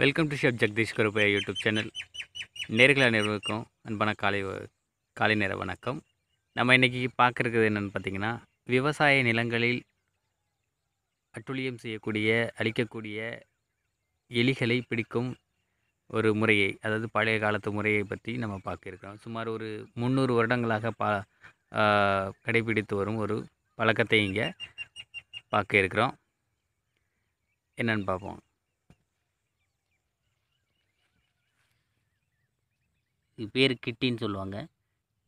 welcome to chef Jagadish Kurupaiya YouTube channel நேர்களை அனைவருக்கும் அன்பான காலை காலை நேர வணக்கம் நம்ம இன்றைக்கி பார்க்குறது என்னென்னு பார்த்திங்கன்னா விவசாய நிலங்களில் அட்டுழியம் செய்யக்கூடிய அழிக்கக்கூடிய எலிகளை பிடிக்கும் ஒரு முறையை அதாவது பழைய காலத்து முறையை பற்றி நம்ம பார்க்கிருக்கிறோம் சுமார் ஒரு முந்நூறு வருடங்களாக பா கடைபிடித்து வரும் ஒரு பழக்கத்தை இங்கே பார்க்க இருக்கிறோம் என்னென்னு பார்ப்போம் இது பேர் கிட்டின்னு சொல்லுவாங்க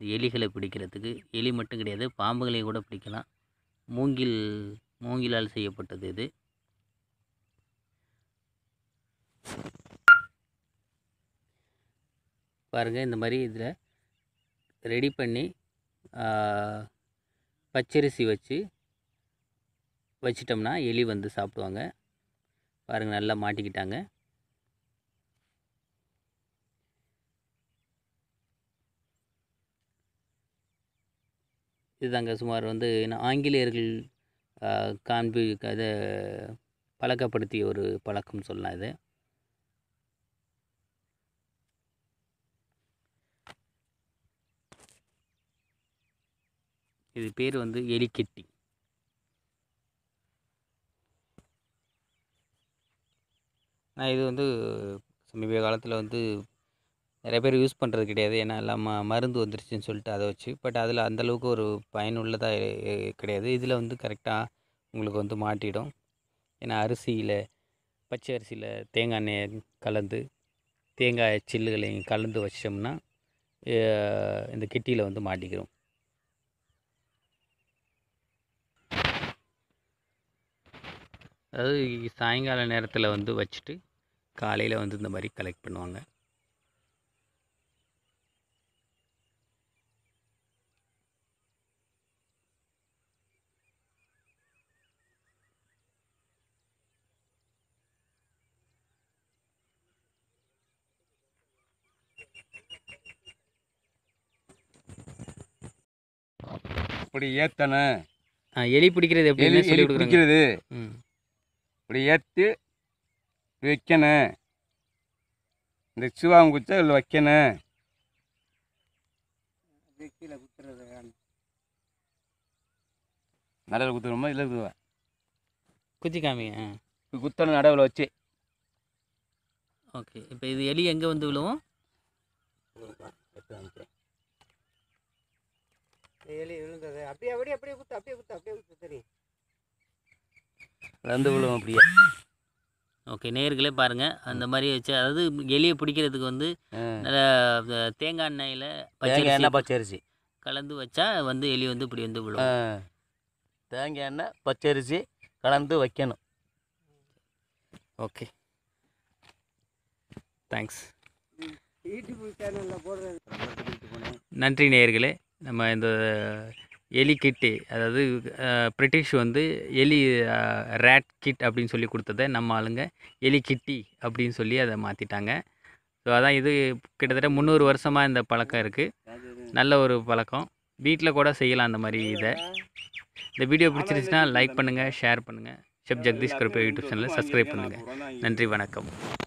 இது எலிகளை பிடிக்கிறதுக்கு எலி மட்டும் கிடையாது பாம்புகளையும் கூட பிடிக்கலாம் மூங்கில் மூங்கிலால் செய்யப்பட்டது இது பாருங்கள் இந்த மாதிரி இதில் ரெடி பண்ணி பச்சரிசி வச்சு வச்சிட்டோம்னா எலி வந்து சாப்பிடுவாங்க பாருங்கள் நல்லா மாட்டிக்கிட்டாங்க இதுதாங்க சுமார் வந்து ஆங்கிலேயர்கள் காண்பி அதை பழக்கப்படுத்திய ஒரு பழக்கம் சொல்லலாம் இது இது பேர் வந்து எலிக்கெட்டி நான் இது வந்து சமீப காலத்தில் வந்து நிறைய பேர் யூஸ் பண்ணுறது கிடையாது ஏன்னா எல்லாம் மருந்து வந்துருச்சுன்னு சொல்லிட்டு அதை வச்சு பட் அதில் அந்தளவுக்கு ஒரு பயனுள்ளதாக கிடையாது இதில் வந்து கரெக்டாக உங்களுக்கு வந்து மாட்டிடும் ஏன்னா அரிசியில் பச்சை அரிசியில் தேங்காய் எண்ணெயை கலந்து தேங்காய் சில்லுகளையும் கலந்து வச்சோம்னா இந்த கிட்டியில் வந்து மாட்டிக்கிறோம் அதாவது சாயங்கால நேரத்தில் வந்து வச்சுட்டு காலையில் வந்து இந்த மாதிரி கலெக்ட் பண்ணுவாங்க அப்படி ஏத்தனை எலி பிடிக்கிறது எலி எலி பிடிக்கிறது இப்படி ஏற்று வைக்கணும் இந்த குச்சா இதில் வைக்கணும் நடுவில் குத்துறோமா இல்லை குத்துவா குத்தி காமிங்க குத்தணும் நடுவில் வச்சு ஓகே இப்போ இது எலி எங்கே வந்து விழுவும் எலி விழுந்தது அப்படியே அப்படியே அப்படியே குத்து அப்படியே குத்து அப்படியே குத்து சரி வந்து விழும் அப்படியே ஓகே நேர்களே பாருங்கள் அந்த மாதிரி வச்சு அதாவது எலியை பிடிக்கிறதுக்கு வந்து தேங்காய் எண்ணெயில் தேங்காய் எண்ணெய் பச்சரிசி கலந்து வச்சா வந்து எலி வந்து இப்படி வந்து விழும் தேங்காய் எண்ணெய் பச்சரிசி கலந்து வைக்கணும் ஓகே தேங்க்ஸ் நன்றி நேயர்களே நம்ம இந்த எலி கிட்டு அதாவது பிரிட்டிஷ் வந்து எலி ரேட் கிட் அப்படின்னு சொல்லி கொடுத்ததை நம்ம ஆளுங்க எலி கிட்டி அப்படின்னு சொல்லி அதை மாற்றிட்டாங்க ஸோ அதான் இது கிட்டத்தட்ட முந்நூறு வருஷமாக இந்த பழக்கம் இருக்குது நல்ல ஒரு பழக்கம் வீட்டில் கூட செய்யலாம் அந்த மாதிரி இதை இந்த வீடியோ பிடிச்சிருந்துச்சுன்னா லைக் பண்ணுங்கள் ஷேர் பண்ணுங்கள் ஷெப் ஜெக்தீஷ் கிருப்பே யூடியூப் சேனலில் சப்ஸ்கிரைப் பண்ணுங்கள் நன்றி வணக்கம்